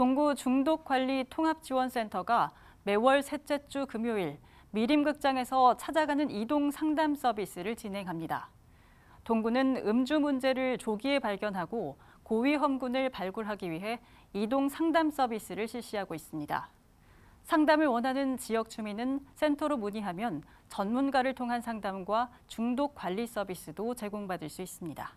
동구 중독관리통합지원센터가 매월 셋째 주 금요일 미림극장에서 찾아가는 이동 상담 서비스를 진행합니다. 동구는 음주 문제를 조기에 발견하고 고위 험군을 발굴하기 위해 이동 상담 서비스를 실시하고 있습니다. 상담을 원하는 지역 주민은 센터로 문의하면 전문가를 통한 상담과 중독 관리 서비스도 제공받을 수 있습니다.